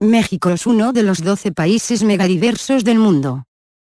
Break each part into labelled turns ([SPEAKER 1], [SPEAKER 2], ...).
[SPEAKER 1] México es uno de los 12 países megadiversos del mundo.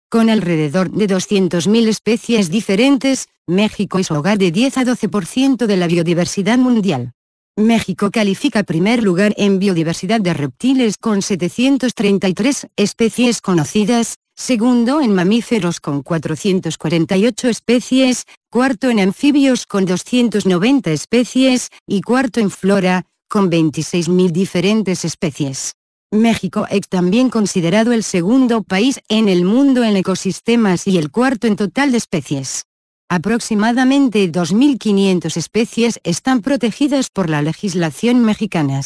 [SPEAKER 1] Con alrededor de 200.000 especies diferentes, México es hogar de 10 a 12% de la biodiversidad mundial. México califica primer lugar en biodiversidad de reptiles con 733 especies conocidas, segundo en mamíferos con 448 especies, cuarto en anfibios con 290 especies, y cuarto en flora, con 26.000 diferentes especies. México es también considerado el segundo país en el mundo en ecosistemas y el cuarto en total de especies. Aproximadamente 2.500 especies están protegidas por la legislación mexicana.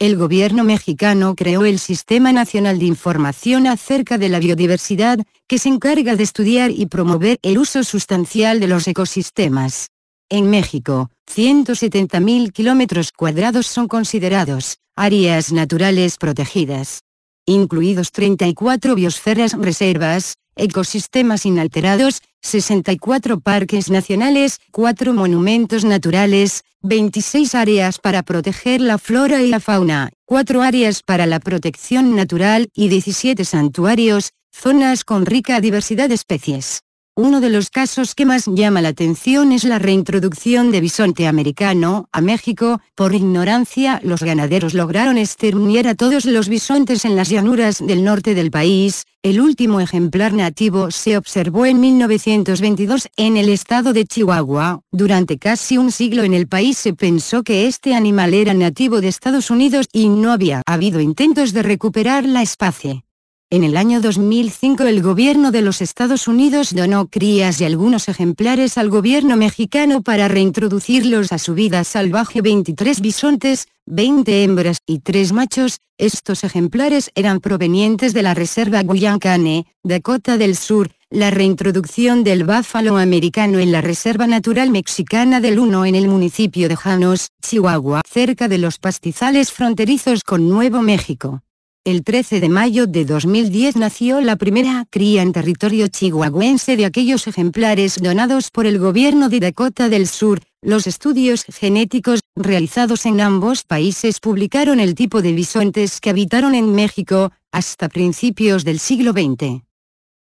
[SPEAKER 1] El gobierno mexicano creó el Sistema Nacional de Información acerca de la Biodiversidad, que se encarga de estudiar y promover el uso sustancial de los ecosistemas. En México, 170.000 kilómetros cuadrados son considerados áreas naturales protegidas, incluidos 34 biosferas reservas, ecosistemas inalterados, 64 parques nacionales, 4 monumentos naturales, 26 áreas para proteger la flora y la fauna, 4 áreas para la protección natural y 17 santuarios, zonas con rica diversidad de especies. Uno de los casos que más llama la atención es la reintroducción de bisonte americano a México. Por ignorancia, los ganaderos lograron exterminar a todos los bisontes en las llanuras del norte del país. El último ejemplar nativo se observó en 1922 en el estado de Chihuahua. Durante casi un siglo en el país se pensó que este animal era nativo de Estados Unidos y no había habido intentos de recuperar la especie. En el año 2005 el gobierno de los Estados Unidos donó crías y algunos ejemplares al gobierno mexicano para reintroducirlos a su vida salvaje 23 bisontes, 20 hembras y 3 machos, estos ejemplares eran provenientes de la reserva Guyancane, Dakota del Sur, la reintroducción del báfalo americano en la Reserva Natural Mexicana del Uno en el municipio de Janos, Chihuahua, cerca de los pastizales fronterizos con Nuevo México. El 13 de mayo de 2010 nació la primera cría en territorio chihuahuense de aquellos ejemplares donados por el gobierno de Dakota del Sur. Los estudios genéticos realizados en ambos países publicaron el tipo de bisontes que habitaron en México hasta principios del siglo XX.